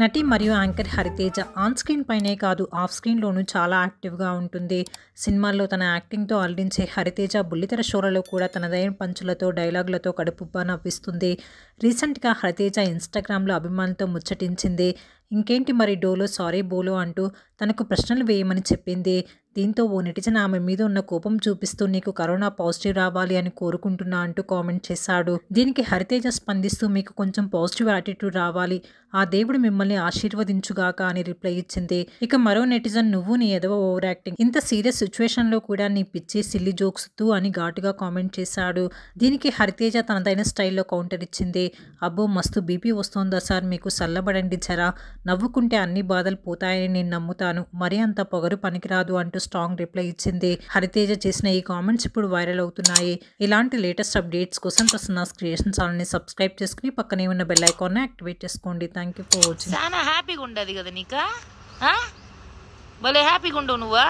నటి మరియు anchor Hariteja on screen పైనే కాదు ఆఫ్ స్క్రీన్లోనూ చాలా యాక్టివ్గా ఉంటుంది సినిమాల్లో తన యాక్టింగ్తో అల్లించే హరితేజ బుల్లితెర షోలలో కూడా తనదైన పంచులతో డైలాగులతో కడుపుబ్బా నవ్విస్తుంది రీసెంట్గా హరితేజ ఇన్స్టాగ్రామ్లో అభిమానులతో ముచ్చటించింది ఇంకేంటి మరి డోలో సారీ బోలో అంటూ తనకు ప్రశ్నలు వేయమని చెప్పింది దీంతో ఓ నెటిజన్ ఆమె మీద ఉన్న కోపం చూపిస్తూ నీకు కరోనా పాజిటివ్ రావాలి అని కోరుకుంటున్నా అంటూ కామెంట్ చేశాడు దీనికి హరితేజ స్పందిస్తూ మీకు కొంచెం పాజిటివ్ యాటిట్యూడ్ రావాలి ఆ దేవుడు మిమ్మల్ని ఆశీర్వదించుగాక అని రిప్లై ఇచ్చింది ఇక మరో నెటిజన్ నువ్వు నీ ఎదవ ఓవర్ యాక్టింగ్ ఇంత సీరియస్ లో కూడా నీ పిచ్చి సిల్లి జోక్స్ తూ అని ఘాటుగా కామెంట్ చేశాడు దీనికి హరితేజ తనదైన స్టైల్లో కౌంటర్ ఇచ్చింది అబ్బో మస్తు బీపీ వస్తోందా సార్ మీకు చల్లబడండి జరా నవ్వుకుంటే అన్ని బాధలు పోతాయని నేను నమ్ముతాను మరీ అంత పొగరు పనికిరాదు అంటూ స్ట్రాంగ్ రిప్లై ఇచ్చింది హరితేజ చేసిన ఈ కామెంట్స్ ఇప్పుడు వైరల్ అవుతున్నాయి ఇలాంటి లేటెస్ట్ అప్డేట్స్ కోసం ప్రసన్నాస్ క్రియేషన్ ఛానల్ని సబ్స్క్రైబ్ చేసుకుని పక్కనే ఉన్న బెల్ ఐకాన్ యాక్టివేట్ చేసుకోండి థ్యాంక్ యూ ఫర్ వాచింగ్ చాలా హ్యాపీగా ఉండదు కదా నీకా భలే హ్యాపీగా ఉండవు నువ్వా